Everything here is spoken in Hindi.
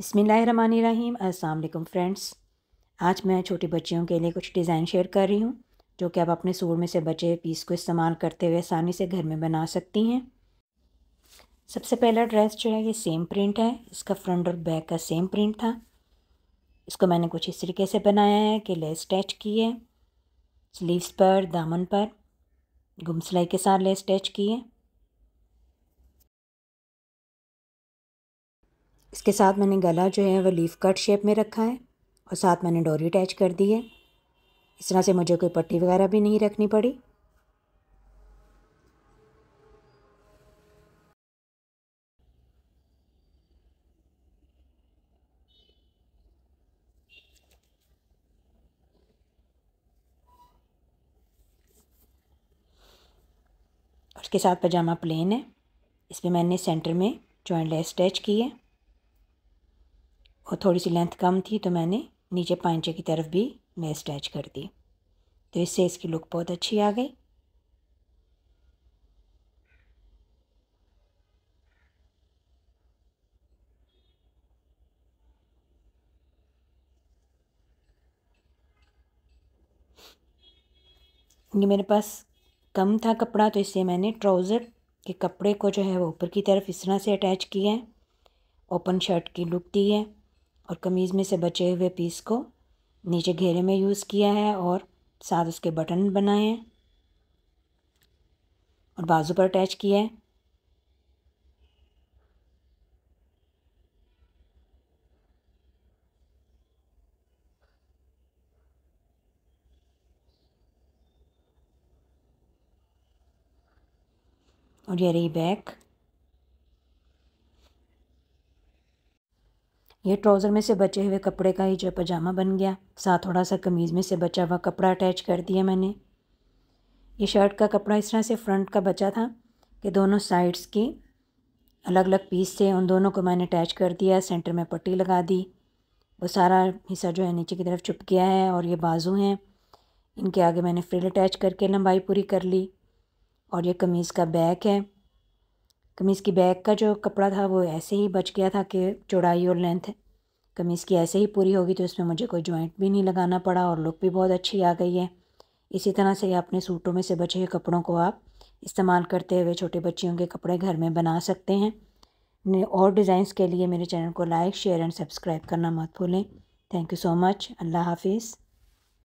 बसमीम अल्लाम फ्रेंड्स आज मैं छोटी बच्चियों के लिए कुछ डिज़ाइन शेयर कर रही हूँ जो कि आप अपने सूट में से बचे पीस को इस्तेमाल करते हुए आसानी से घर में बना सकती हैं सबसे पहला ड्रेस जो है ये सेम प्रिंट है इसका फ्रंट और बैक का सेम प्रिंट था इसको मैंने कुछ इस तरीके से बनाया है कि लेस स्टैच की है स्लीव्स पर दामन पर गुम सिलाई के साथ लेस स्टैच की है इसके साथ मैंने गला जो है वो लीफ कट शेप में रखा है और साथ मैंने डोरी अटैच कर दी है इस तरह से मुझे कोई पट्टी वगैरह भी नहीं रखनी पड़ी उसके साथ पजामा प्लेन है इस पर मैंने सेंटर में जॉइंट लेस अटैच की है और थोड़ी सी लेंथ कम थी तो मैंने नीचे पाइचे की तरफ भी मैं स्टैच कर दी तो इससे इसकी लुक बहुत अच्छी आ गई ये मेरे पास कम था कपड़ा तो इससे मैंने ट्राउज़र के कपड़े को जो है वो ऊपर की तरफ इस तरह से अटैच किया है ओपन शर्ट की लुक दी है और कमीज़ में से बचे हुए पीस को नीचे घेरे में यूज़ किया है और साथ उसके बटन बनाए हैं और बाजू पर अटैच किया है और ये रही बैक यह ट्राउज़र में से बचे हुए कपड़े का ही जो पजामा बन गया साथ थोड़ा सा कमीज़ में से बचा हुआ कपड़ा अटैच कर दिया मैंने ये शर्ट का कपड़ा इस तरह से फ्रंट का बचा था कि दोनों साइड्स की अलग अलग पीस थे उन दोनों को मैंने अटैच कर दिया सेंटर में पट्टी लगा दी वो सारा हिस्सा जो है नीचे की तरफ चुप गया है और ये बाजू हैं इनके आगे मैंने फ्रिल अटैच करके लंबाई पूरी कर ली और ये कमीज़ का बैक है कमीज़ की बैग का जो कपड़ा था वो ऐसे ही बच गया था कि चौड़ाई और लेंथ कमीज़ की ऐसे ही पूरी होगी तो इसमें मुझे कोई जॉइंट भी नहीं लगाना पड़ा और लुक भी बहुत अच्छी आ गई है इसी तरह से अपने सूटों में से बचे हुए कपड़ों को आप इस्तेमाल करते हुए छोटे बच्चियों के कपड़े घर में बना सकते हैं और डिज़ाइंस के लिए मेरे चैनल को लाइक शेयर एंड सब्सक्राइब करना मत भूलें थैंक यू सो मच अल्लाह हाफिज़